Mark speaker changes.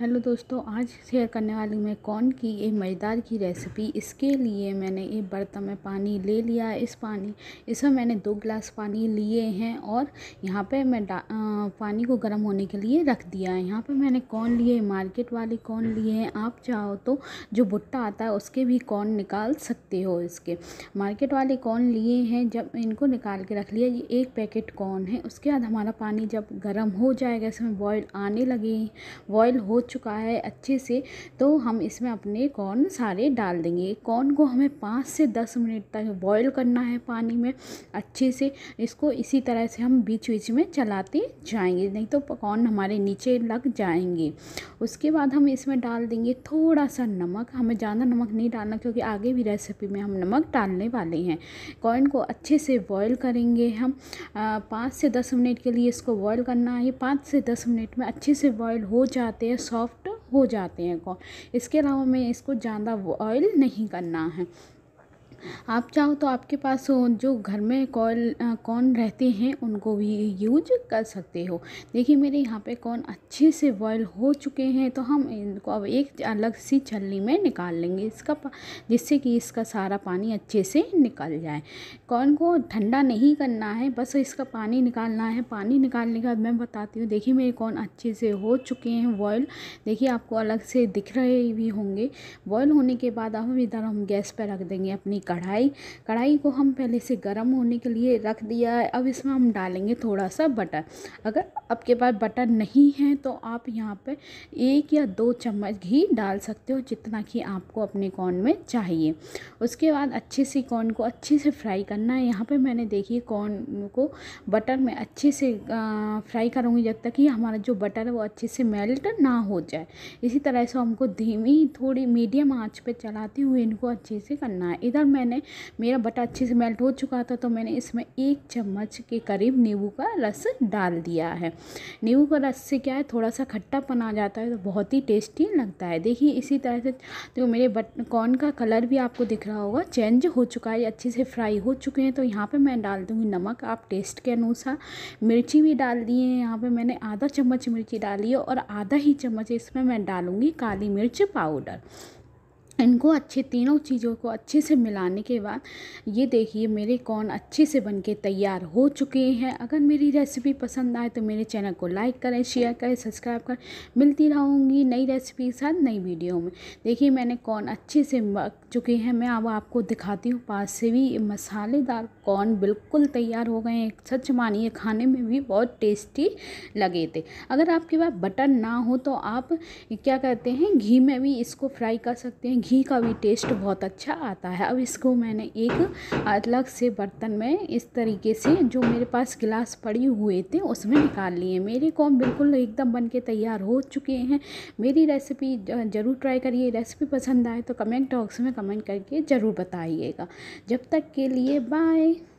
Speaker 1: hello दोस्तों आज share करने वाली मैं कौन की एक मज़ेदार की रेसिपी इसके लिए मैंने एक बर्तन में पानी ले लिया इस पानी इसमें मैंने दो गिलास पानी लिए हैं और यहाँ पे मैं आ, पानी को गर्म होने के लिए रख दिया है यहाँ पे मैंने कॉर्न लिए मार्केट वाले कौन लिए हैं आप चाहो तो जो भुट्टा आता है उसके भी कॉर्न निकाल सकते हो इसके मार्केट वाले कौन लिए हैं जब इनको निकाल के रख लिया ये एक पैकेट कॉर्न है उसके बाद हमारा पानी जब गर्म हो जाएगा इसमें बॉयल आने लगे बॉयल हो चुका है अच्छे से तो हम इसमें अपने कॉर्न सारे डाल देंगे कॉर्न को हमें पाँच से दस मिनट तक बॉयल करना है पानी में अच्छे से इसको इसी तरह से हम बीच बीच में चलाते जाएंगे नहीं तो कॉर्न हमारे नीचे लग जाएंगे उसके बाद हम इसमें डाल देंगे थोड़ा सा नमक हमें ज़्यादा नमक नहीं डालना क्योंकि आगे भी रेसिपी में हम नमक डालने वाले हैं कॉर्न को अच्छे से बॉयल करेंगे हम पाँच से दस मिनट के लिए इसको बॉयल करना है पाँच से दस मिनट में अच्छे से बॉयल हो जाते हैं सॉफ्ट हो जाते हैं इसके अलावा मैं इसको ज़्यादा ऑयल नहीं करना है आप चाहो तो आपके पास जो घर में कॉल कॉर्न रहते हैं उनको भी यूज कर सकते हो देखिए मेरे यहाँ पे कॉर्न अच्छे से बॉयल हो चुके हैं तो हम इनको अब एक अलग सी छलनी में निकाल लेंगे इसका जिससे कि इसका सारा पानी अच्छे से निकल जाए कॉर्न को ठंडा नहीं करना है बस इसका पानी निकालना है पानी निकालने के बाद मैं बताती हूँ देखिए मेरे कॉर्न अच्छे से हो चुके हैं बॉयल देखिए आपको अलग से दिख रहे भी होंगे बॉयल होने के बाद अब इधर हम गैस पर रख देंगे अपनी कढ़ाई कढ़ाई को हम पहले से गर्म होने के लिए रख दिया है अब इसमें हम डालेंगे थोड़ा सा बटर अगर आपके पास बटर नहीं है तो आप यहाँ पर एक या दो चम्मच घी डाल सकते हो जितना कि आपको अपने कॉर्न में चाहिए उसके बाद अच्छे से कॉर्न को अच्छे से फ्राई करना है यहाँ पर मैंने देखिए कॉर्न को बटर में अच्छे से फ्राई करूँगी जब तक कि हमारा जो बटर है वो अच्छे से मेल्ट ना हो जाए इसी तरह से हमको धीमी थोड़ी मीडियम आँच पर चलाते हुए इनको अच्छे से करना है इधर मैंने मेरा बटा अच्छे से मेल्ट हो चुका था तो मैंने इसमें एक चम्मच के करीब नींबू का रस डाल दिया है नींबू का रस से क्या है थोड़ा सा खट्टापन आ जाता है तो बहुत ही टेस्टी लगता है देखिए इसी तरह से तो मेरे बट कॉर्न का कलर भी आपको दिख रहा होगा चेंज हो चुका है अच्छे से फ्राई हो चुके हैं तो यहाँ पर मैं डाल दूँगी नमक आप टेस्ट के अनुसार मिर्ची भी डाल दी है यहाँ पर मैंने आधा चम्मच मिर्ची डाली है और आधा ही चम्मच इसमें मैं डालूँगी काली मिर्च पाउडर इनको अच्छे तीनों चीज़ों को अच्छे से मिलाने के बाद ये देखिए मेरे कॉर्न अच्छे से बनके तैयार हो चुके हैं अगर मेरी रेसिपी पसंद आए तो मेरे चैनल को लाइक करें शेयर करें सब्सक्राइब करें मिलती रहूँगी नई रेसिपी के साथ नई वीडियो में देखिए मैंने कॉर्न अच्छे से पक चुके हैं मैं अब आपको दिखाती हूँ पास से भी मसालेदार कॉर्न बिल्कुल तैयार हो गए हैं सच मानिए खाने में भी बहुत टेस्टी लगे थे अगर आपके पास बटर ना हो तो आप क्या कहते हैं घी में भी इसको फ्राई कर सकते हैं घी का भी टेस्ट बहुत अच्छा आता है अब इसको मैंने एक अलग से बर्तन में इस तरीके से जो मेरे पास गिलास पड़ी हुए थे उसमें निकाल लिए मेरे को बिल्कुल एकदम बन के तैयार हो चुके हैं मेरी रेसिपी ज़रूर ट्राई करिए रेसिपी पसंद आए तो कमेंट बॉक्स में कमेंट करके ज़रूर बताइएगा जब तक के लिए बाय